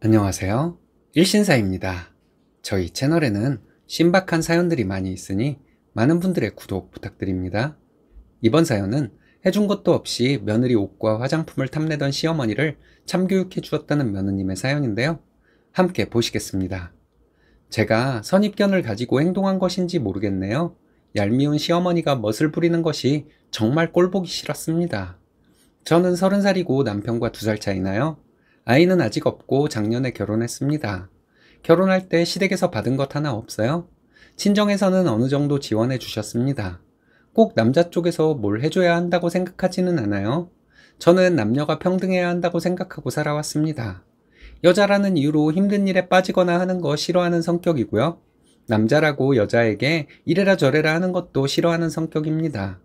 안녕하세요. 일신사입니다. 저희 채널에는 신박한 사연들이 많이 있으니 많은 분들의 구독 부탁드립니다. 이번 사연은 해준 것도 없이 며느리 옷과 화장품을 탐내던 시어머니를 참교육해 주었다는 며느님의 사연인데요. 함께 보시겠습니다. 제가 선입견을 가지고 행동한 것인지 모르겠네요. 얄미운 시어머니가 멋을 부리는 것이 정말 꼴보기 싫었습니다. 저는 서른 살이고 남편과 두 살 차이나요. 아이는 아직 없고 작년에 결혼했습니다. 결혼할 때 시댁에서 받은 것 하나 없어요? 친정에서는 어느 정도 지원해 주셨습니다. 꼭 남자 쪽에서 뭘 해줘야 한다고 생각하지는 않아요. 저는 남녀가 평등해야 한다고 생각하고 살아왔습니다. 여자라는 이유로 힘든 일에 빠지거나 하는 거 싫어하는 성격이고요. 남자라고 여자에게 이래라 저래라 하는 것도 싫어하는 성격입니다.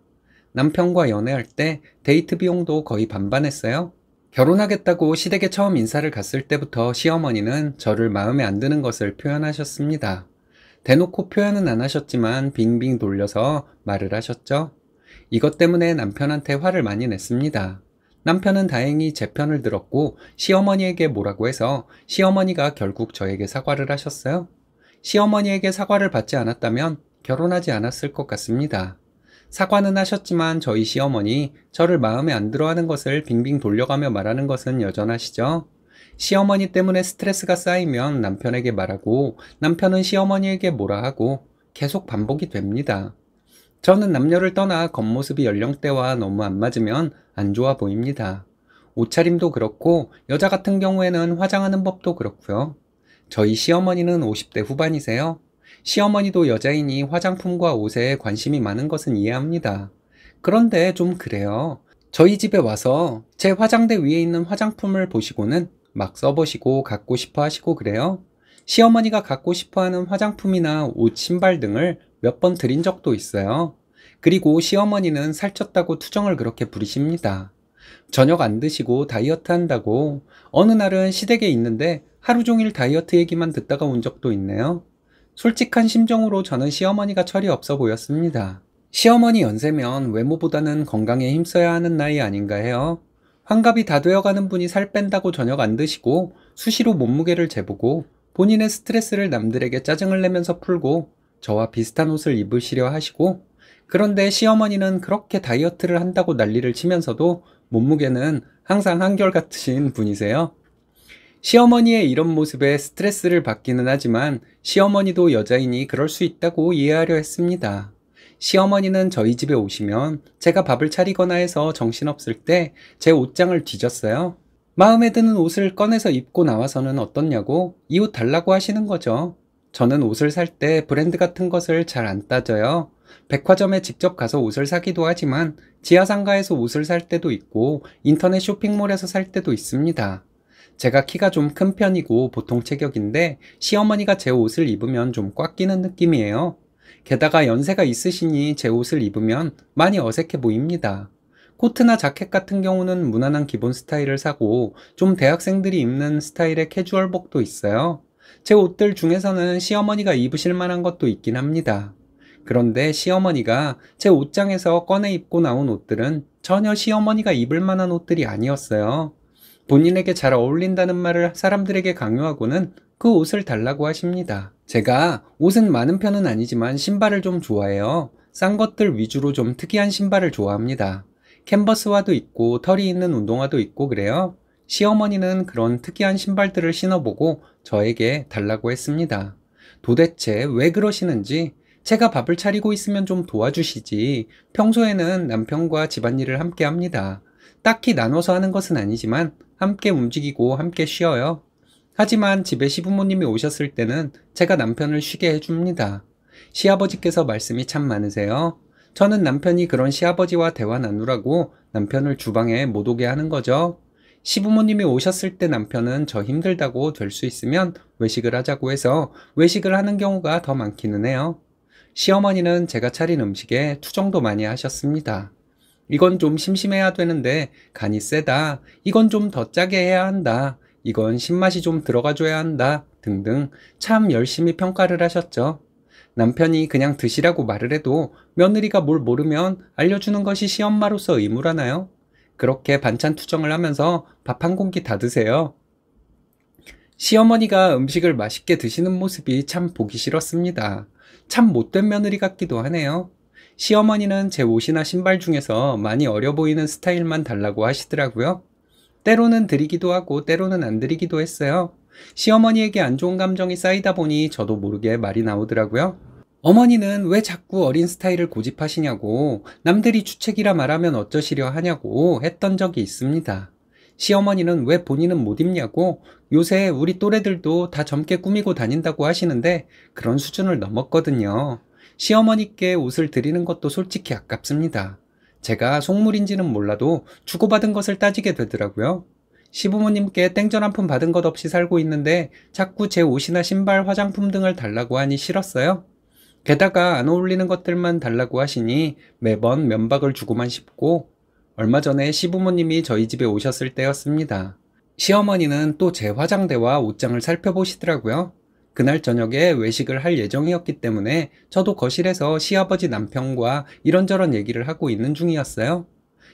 남편과 연애할 때 데이트 비용도 거의 반반했어요. 결혼하겠다고 시댁에 처음 인사를 갔을 때부터 시어머니는 저를 마음에 안 드는 것을 표현하셨습니다. 대놓고 표현은 안 하셨지만 빙빙 돌려서 말을 하셨죠. 이것 때문에 남편한테 화를 많이 냈습니다. 남편은 다행히 제 편을 들었고 시어머니에게 뭐라고 해서 시어머니가 결국 저에게 사과를 하셨어요. 시어머니에게 사과를 받지 않았다면 결혼하지 않았을 것 같습니다. 사과는 하셨지만 저희 시어머니 저를 마음에 안 들어 하는 것을 빙빙 돌려가며 말하는 것은 여전하시죠? 시어머니 때문에 스트레스가 쌓이면 남편에게 말하고 남편은 시어머니에게 뭐라 하고 계속 반복이 됩니다. 저는 남녀를 떠나 겉모습이 연령대와 너무 안 맞으면 안 좋아 보입니다. 옷차림도 그렇고 여자 같은 경우에는 화장하는 법도 그렇고요. 저희 시어머니는 50대 후반이세요. 시어머니도 여자이니 화장품과 옷에 관심이 많은 것은 이해합니다. 그런데 좀 그래요. 저희 집에 와서 제 화장대 위에 있는 화장품을 보시고는 막 써보시고 갖고 싶어 하시고 그래요. 시어머니가 갖고 싶어 하는 화장품이나 옷, 신발 등을 몇 번 드린 적도 있어요. 그리고 시어머니는 살쪘다고 투정을 그렇게 부리십니다. 저녁 안 드시고 다이어트 한다고 어느 날은 시댁에 있는데 하루 종일 다이어트 얘기만 듣다가 온 적도 있네요. 솔직한 심정으로 저는 시어머니가 철이 없어 보였습니다. 시어머니 연세면 외모보다는 건강에 힘써야 하는 나이 아닌가 해요. 환갑이 다 되어가는 분이 살 뺀다고 저녁 안 드시고 수시로 몸무게를 재보고 본인의 스트레스를 남들에게 짜증을 내면서 풀고 저와 비슷한 옷을 입으시려 하시고 그런데 시어머니는 그렇게 다이어트를 한다고 난리를 치면서도 몸무게는 항상 한결같으신 분이세요. 시어머니의 이런 모습에 스트레스를 받기는 하지만 시어머니도 여자이니 그럴 수 있다고 이해하려 했습니다. 시어머니는 저희 집에 오시면 제가 밥을 차리거나 해서 정신없을 때 제 옷장을 뒤졌어요. 마음에 드는 옷을 꺼내서 입고 나와서는 어떻냐고 이 옷 달라고 하시는 거죠. 저는 옷을 살 때 브랜드 같은 것을 잘 안 따져요. 백화점에 직접 가서 옷을 사기도 하지만 지하상가에서 옷을 살 때도 있고 인터넷 쇼핑몰에서 살 때도 있습니다. 제가 키가 좀 큰 편이고 보통 체격인데 시어머니가 제 옷을 입으면 좀 꽉 끼는 느낌이에요. 게다가 연세가 있으시니 제 옷을 입으면 많이 어색해 보입니다. 코트나 자켓 같은 경우는 무난한 기본 스타일을 사고 좀 대학생들이 입는 스타일의 캐주얼복도 있어요. 제 옷들 중에서는 시어머니가 입으실 만한 것도 있긴 합니다. 그런데 시어머니가 제 옷장에서 꺼내 입고 나온 옷들은 전혀 시어머니가 입을 만한 옷들이 아니었어요. 본인에게 잘 어울린다는 말을 사람들에게 강요하고는 그 옷을 달라고 하십니다. 제가 옷은 많은 편은 아니지만 신발을 좀 좋아해요. 싼 것들 위주로 좀 특이한 신발을 좋아합니다. 캔버스화도 있고 털이 있는 운동화도 있고 그래요. 시어머니는 그런 특이한 신발들을 신어보고 저에게 달라고 했습니다. 도대체 왜 그러시는지 제가 밥을 차리고 있으면 좀 도와주시지 평소에는 남편과 집안일을 함께 합니다. 딱히 나눠서 하는 것은 아니지만 함께 움직이고 함께 쉬어요. 하지만 집에 시부모님이 오셨을 때는 제가 남편을 쉬게 해줍니다. 시아버지께서 말씀이 참 많으세요. 저는 남편이 그런 시아버지와 대화 나누라고 남편을 주방에 못 오게 하는 거죠. 시부모님이 오셨을 때 남편은 저 힘들다고 될 수 있으면 외식을 하자고 해서 외식을 하는 경우가 더 많기는 해요. 시어머니는 제가 차린 음식에 투정도 많이 하셨습니다. 이건 좀 심심해야 되는데 간이 세다. 이건 좀 더 짜게 해야 한다. 이건 신맛이 좀 들어가줘야 한다. 등등 참 열심히 평가를 하셨죠. 남편이 그냥 드시라고 말을 해도 며느리가 뭘 모르면 알려주는 것이 시엄마로서 의무라나요? 그렇게 반찬 투정을 하면서 밥 한 공기 다 드세요. 시어머니가 음식을 맛있게 드시는 모습이 참 보기 싫었습니다. 참 못된 며느리 같기도 하네요. 시어머니는 제 옷이나 신발 중에서 많이 어려 보이는 스타일만 달라고 하시더라고요. 때로는 드리기도 하고 때로는 안 드리기도 했어요. 시어머니에게 안 좋은 감정이 쌓이다 보니 저도 모르게 말이 나오더라고요. 어머니는 왜 자꾸 어린 스타일을 고집하시냐고, 남들이 주책이라 말하면 어쩌시려 하냐고 했던 적이 있습니다. 시어머니는 왜 본인은 못 입냐고, 요새 우리 또래들도 다 젊게 꾸미고 다닌다고 하시는데 그런 수준을 넘었거든요. 시어머니께 옷을 드리는 것도 솔직히 아깝습니다. 제가 속물인지는 몰라도 주고받은 것을 따지게 되더라고요. 시부모님께 땡전 한 푼 받은 것 없이 살고 있는데 자꾸 제 옷이나 신발, 화장품 등을 달라고 하니 싫었어요. 게다가 안 어울리는 것들만 달라고 하시니 매번 면박을 주고만 싶고 얼마 전에 시부모님이 저희 집에 오셨을 때였습니다. 시어머니는 또 제 화장대와 옷장을 살펴보시더라고요. 그날 저녁에 외식을 할 예정이었기 때문에 저도 거실에서 시아버지 남편과 이런저런 얘기를 하고 있는 중이었어요.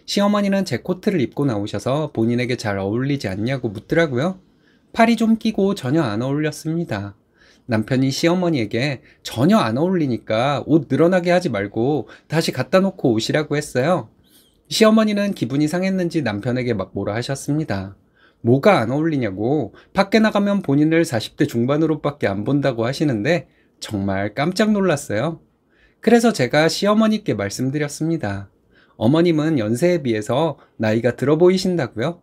시어머니는 제 코트를 입고 나오셔서 본인에게 잘 어울리지 않냐고 묻더라고요. 팔이 좀 끼고 전혀 안 어울렸습니다. 남편이 시어머니에게 전혀 안 어울리니까 옷 늘어나게 하지 말고 다시 갖다 놓고 오시라고 했어요. 시어머니는 기분이 상했는지 남편에게 막 뭐라 하셨습니다. 뭐가 안 어울리냐고 밖에 나가면 본인을 40대 중반으로밖에 안 본다고 하시는데 정말 깜짝 놀랐어요. 그래서 제가 시어머니께 말씀드렸습니다. 어머님은 연세에 비해서 나이가 들어 보이신다고요?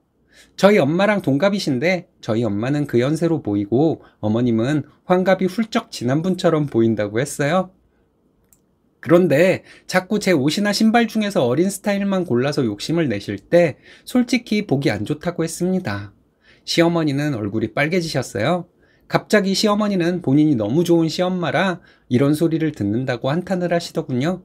저희 엄마랑 동갑이신데 저희 엄마는 그 연세로 보이고 어머님은 환갑이 훌쩍 지난 분처럼 보인다고 했어요. 그런데 자꾸 제 옷이나 신발 중에서 어린 스타일만 골라서 욕심을 내실 때 솔직히 보기 안 좋다고 했습니다. 시어머니는 얼굴이 빨개지셨어요. 갑자기 시어머니는 본인이 너무 좋은 시엄마라 이런 소리를 듣는다고 한탄을 하시더군요.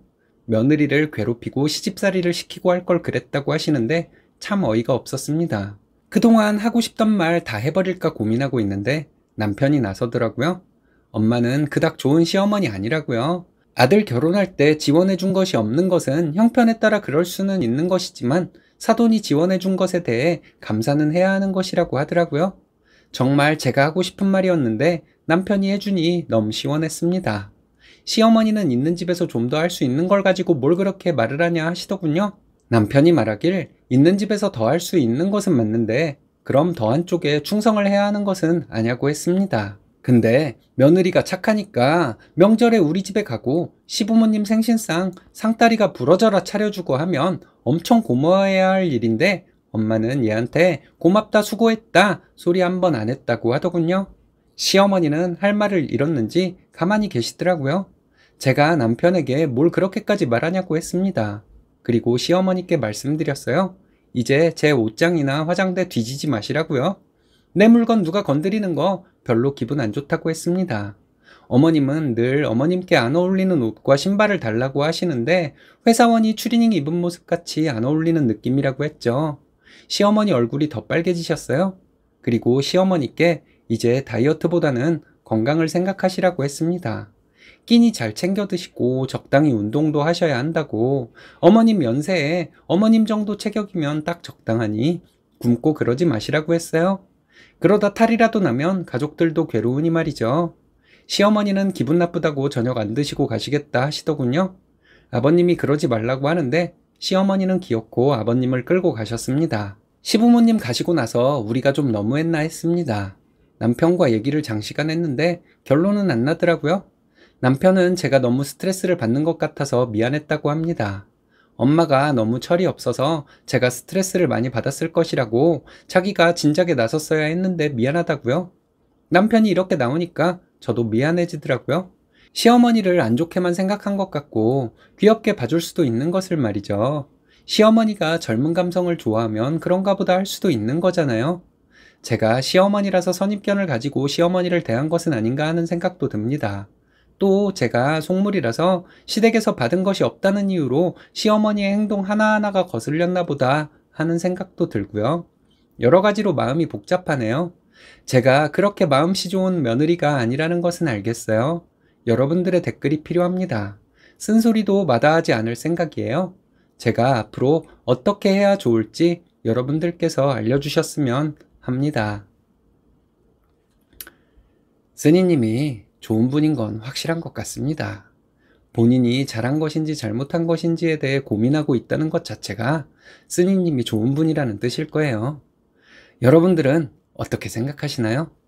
며느리를 괴롭히고 시집살이를 시키고 할 걸 그랬다고 하시는데 참 어이가 없었습니다. 그동안 하고 싶던 말 다 해버릴까 고민하고 있는데 남편이 나서더라고요. 엄마는 그닥 좋은 시어머니 아니라고요. 아들 결혼할 때 지원해 준 것이 없는 것은 형편에 따라 그럴 수는 있는 것이지만 사돈이 지원해 준 것에 대해 감사는 해야 하는 것이라고 하더라고요. 정말 제가 하고 싶은 말이었는데 남편이 해주니 너무 시원했습니다. 시어머니는 있는 집에서 좀 더 할 수 있는 걸 가지고 뭘 그렇게 말을 하냐 하시더군요. 남편이 말하길 있는 집에서 더 할 수 있는 것은 맞는데 그럼 더한 쪽에 충성을 해야 하는 것은 아냐고 했습니다. 근데 며느리가 착하니까 명절에 우리 집에 가고 시부모님 생신상 상다리가 부러져라 차려주고 하면 엄청 고마워해야 할 일인데 엄마는 얘한테 고맙다 수고했다 소리 한 번 안 했다고 하더군요. 시어머니는 할 말을 잃었는지 가만히 계시더라고요. 제가 남편에게 뭘 그렇게까지 말하냐고 했습니다. 그리고 시어머니께 말씀드렸어요. 이제 제 옷장이나 화장대 뒤지지 마시라고요. 내 물건 누가 건드리는 거 별로 기분 안 좋다고 했습니다. 어머님은 늘 어머님께 안 어울리는 옷과 신발을 달라고 하시는데 회사원이 추리닝 입은 모습같이 안 어울리는 느낌이라고 했죠. 시어머니 얼굴이 더 빨개지셨어요. 그리고 시어머니께 이제 다이어트보다는 건강을 생각하시라고 했습니다. 끼니 잘 챙겨 드시고 적당히 운동도 하셔야 한다고 어머님 연세에 어머님 정도 체격이면 딱 적당하니 굶고 그러지 마시라고 했어요. 그러다 탈이라도 나면 가족들도 괴로우니 말이죠. 시어머니는 기분 나쁘다고 저녁 안 드시고 가시겠다 하시더군요. 아버님이 그러지 말라고 하는데 시어머니는 귀엽고 아버님을 끌고 가셨습니다. 시부모님 가시고 나서 우리가 좀 너무했나 했습니다. 남편과 얘기를 장시간 했는데 결론은 안 나더라고요. 남편은 제가 너무 스트레스를 받는 것 같아서 미안했다고 합니다. 엄마가 너무 철이 없어서 제가 스트레스를 많이 받았을 것이라고 자기가 진작에 나섰어야 했는데 미안하다고요. 남편이 이렇게 나오니까 저도 미안해지더라고요. 시어머니를 안 좋게만 생각한 것 같고 귀엽게 봐줄 수도 있는 것을 말이죠. 시어머니가 젊은 감성을 좋아하면 그런가 보다 할 수도 있는 거잖아요. 제가 시어머니라서 선입견을 가지고 시어머니를 대한 것은 아닌가 하는 생각도 듭니다. 또 제가 속물이라서 시댁에서 받은 것이 없다는 이유로 시어머니의 행동 하나하나가 거슬렸나 보다 하는 생각도 들고요. 여러 가지로 마음이 복잡하네요. 제가 그렇게 마음씨 좋은 며느리가 아니라는 것은 알겠어요. 여러분들의 댓글이 필요합니다. 쓴소리도 마다하지 않을 생각이에요. 제가 앞으로 어떻게 해야 좋을지 여러분들께서 알려주셨으면 합니다. 스니님이 좋은 분인 건 확실한 것 같습니다. 본인이 잘한 것인지 잘못한 것인지에 대해 고민하고 있다는 것 자체가 스님님이 좋은 분이라는 뜻일 거예요. 여러분들은 어떻게 생각하시나요?